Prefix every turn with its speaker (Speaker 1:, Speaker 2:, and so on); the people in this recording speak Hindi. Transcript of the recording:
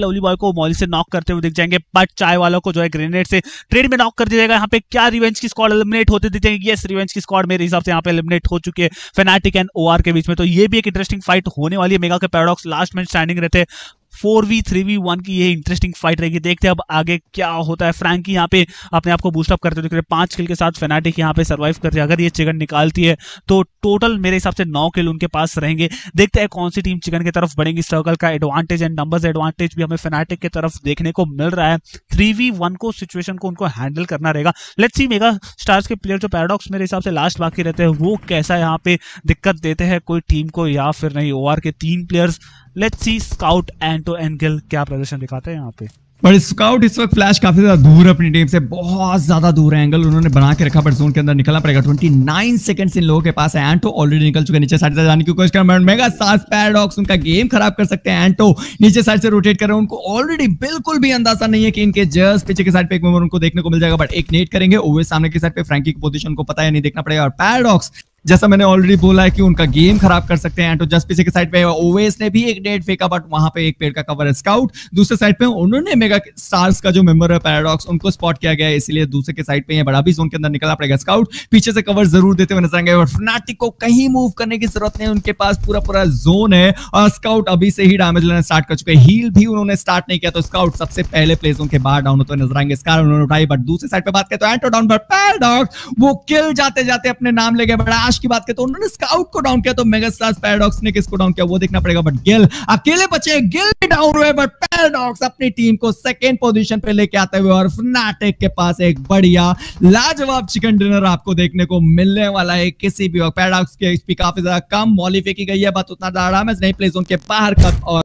Speaker 1: लवली बॉय को मॉल से नॉक करते हुए दिख जाएंगे बट चाय वालों को जो है ग्रेनेड से ट्रेड में नॉक कर दिया जाएगा यहाँ पे क्या रिवेंज की स्कॉड एलिमिनेट होते दिख जाएंगे यस रिवेंज की स्कॉड मेरे हिसाब से यहाँ पे एलिमिनेट हो चुके हैं फेनाटिक एंड ओआर के बीच में तो ये भी एक इंटरेस्टिंग फाइट होने वाली है मेगा के पैराडॉक्स लास्ट मैच स्टैंडिंग रहते four v three v one की ये इंटरेस्टिंग फाइट रहेगी देखते हैं अब आगे क्या होता है फ्रैंकी यहाँ पे अपने आप को बूस्टअप करते हुए पांच किल के साथ फेनाटिक यहाँ पे सर्वाइव करते हैं अगर ये चिकन निकालती है तो टोटल मेरे हिसाब से नौ किल उनके पास रहेंगे देखते हैं कौन सी टीम चिकन की तरफ बढ़ेंगी सर्कल का एडवांटेज एंड नंबर एडवांटेज भी हमें फेनाटिक की तरफ देखने को मिल रहा है थ्री वी वन को सिचुएशन को उनको हैंडल करना रहेगा लेट्स सी मेगा स्टार्स के प्लेयर जो पैराडॉक्स मेरे हिसाब से लास्ट बाकी रहते हैं वो कैसा यहाँ पे दिक्कत देते हैं कोई टीम को या फिर नहीं ओवर के तीन प्लेयर्स लेट्स सी स्काउट एंटो एंगल क्या प्रदर्शन दिखाते हैं यहाँ पे
Speaker 2: पर स्काउट इस वक्त फ्लैश काफी ज्यादा दूर है अपनी टीम से बहुत ज्यादा दूर है एंगल उन्होंने बना के रखा पर जोन के अंदर निकलना पड़ेगा 29 सेकंड्स इन लोगों के पास है एंटो ऑलरेडी निकल चुके नीचे साइड से जाने की कोशिश कर रहे मेगा सास पैराडॉक्स उनका गेम खराब कर सकते हैं एंटो नीचे साइड से रोटेट कर रहे हैं उनको ऑलरेडी बिल्कुल भी अंदाजा नहीं है कि इनके जस्ट पीछे के साइड पे एक मेमर उनको देखने को मिल जाएगा बट एक नेट करेंगे ओवे सामने के साइड पे फ्रेंकी की पोजिशन को पता है नहीं देखना पड़ेगा और पैराडॉक्स जैसा मैंने ऑलरेडी बोला है कि उनका गेम खराब कर सकते हैं तो जस्ट पीछे के साइड पे ओवेस ने भी एक डेट फेंका बट वहां पे एक पेड़ का कवर स्काउट दूसरे साइड पे उन्होंने मेगा स्टार्स का जो मेंबर है पैराडॉक्स उनको स्पॉट किया गया इसलिए दूसरे के साइड पे ये बड़ा भी जोन के अंदर निकला पड़ेगा स्काउट पीछे से कवर जरूर देते हुए नजर आएंगे और फ्नाटिक को कहीं मूव करने की जरूरत नहीं उनके पास पूरा पूरा जोन है और स्काउट अभी से ही डैमेज लेना स्टार्ट कर चुके हैं हील भी उन्होंने स्टार्ट नहीं किया तो स्काउट सबसे पहले प्लेस के बाहर डाउन होते हुए नजर आएंगे स्कार उन्होंने उठाई बट दूसरे साइड पे बात करें तो एंटो डाउन पर पैराडॉक्स वो किल जाते जाते अपने नाम लेके बड़ा लास्ट की बात करें तो उन्होंने स्काउट को डाउन किया तो मेगास्टार्स पैराडॉक्स ने किसको डाउन किया वो देखना पड़ेगा बट गिल अकेले बचे गिल डाउन हुए बट पैराडॉक्स अपनी टीम को सेकंड पोजीशन पे लेके आते हुए और फनाटेक के पास एक बढ़िया लाजवाब चिकन डिनर आपको देखने को मिलने वाला है किसी भी पैराडॉक्स की एचपी काफी ज्यादा कम मॉलीफे की गई है बट उतना ज्यादा है नहीं प्ले जोन के बाहर कट और